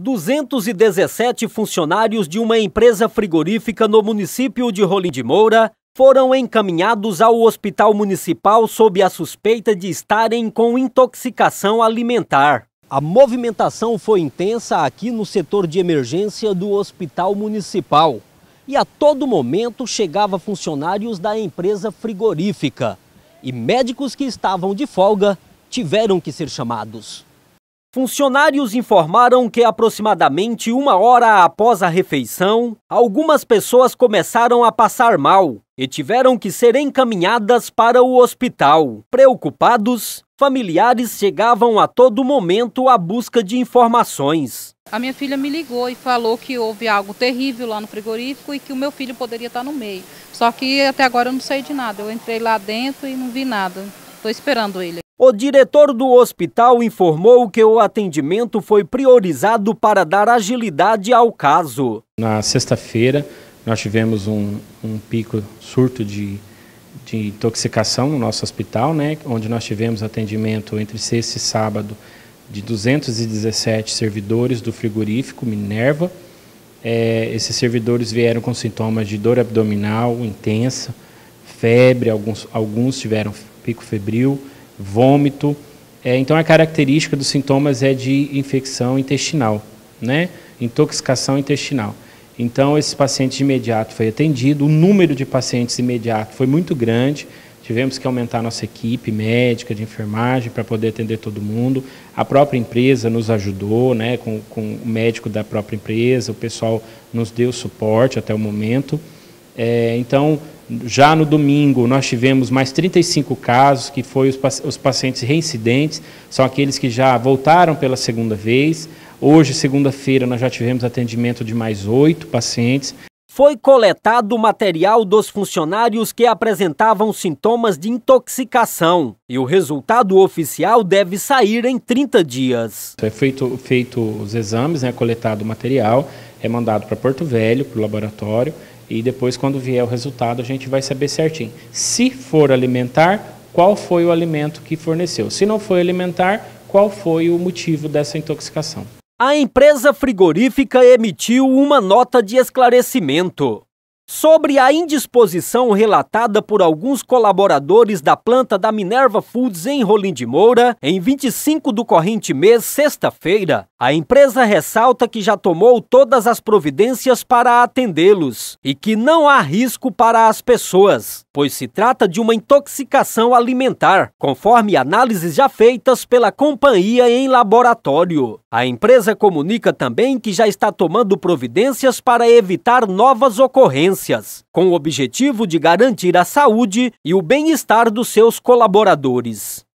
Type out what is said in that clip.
217 funcionários de uma empresa frigorífica no município de Rolim de Moura foram encaminhados ao hospital municipal sob a suspeita de estarem com intoxicação alimentar. A movimentação foi intensa aqui no setor de emergência do hospital municipal. E a todo momento chegava funcionários da empresa frigorífica. E médicos que estavam de folga tiveram que ser chamados. Funcionários informaram que aproximadamente uma hora após a refeição, algumas pessoas começaram a passar mal e tiveram que ser encaminhadas para o hospital. Preocupados, familiares chegavam a todo momento à busca de informações. A minha filha me ligou e falou que houve algo terrível lá no frigorífico e que o meu filho poderia estar no meio. Só que até agora eu não sei de nada. Eu entrei lá dentro e não vi nada. Estou esperando ele. O diretor do hospital informou que o atendimento foi priorizado para dar agilidade ao caso. Na sexta-feira, nós tivemos um, um, pico surto de, de intoxicação no nosso hospital, né, onde nós tivemos atendimento entre sexta e sábado de 217 servidores do frigorífico Minerva. É, esses servidores vieram com sintomas de dor abdominal intensa, febre, alguns, alguns tiveram pico febril vômito. É, então, a característica dos sintomas é de infecção intestinal, né? intoxicação intestinal. Então, esse paciente de imediato foi atendido, o número de pacientes de imediato foi muito grande, tivemos que aumentar nossa equipe médica, de enfermagem, para poder atender todo mundo. A própria empresa nos ajudou, né, com, com o médico da própria empresa, o pessoal nos deu suporte até o momento. É, então, já no domingo, nós tivemos mais 35 casos, que foi os, os pacientes reincidentes, são aqueles que já voltaram pela segunda vez. Hoje, segunda-feira, nós já tivemos atendimento de mais oito pacientes. Foi coletado o material dos funcionários que apresentavam sintomas de intoxicação e o resultado oficial deve sair em 30 dias. Foi é feito, feito os exames, né, coletado o material é mandado para Porto Velho, para o laboratório, e depois, quando vier o resultado, a gente vai saber certinho. Se for alimentar, qual foi o alimento que forneceu? Se não foi alimentar, qual foi o motivo dessa intoxicação? A empresa frigorífica emitiu uma nota de esclarecimento sobre a indisposição relatada por alguns colaboradores da planta da Minerva Foods em Rolim de Moura em 25 do corrente mês, sexta-feira. A empresa ressalta que já tomou todas as providências para atendê-los e que não há risco para as pessoas, pois se trata de uma intoxicação alimentar, conforme análises já feitas pela companhia em laboratório. A empresa comunica também que já está tomando providências para evitar novas ocorrências com o objetivo de garantir a saúde e o bem-estar dos seus colaboradores.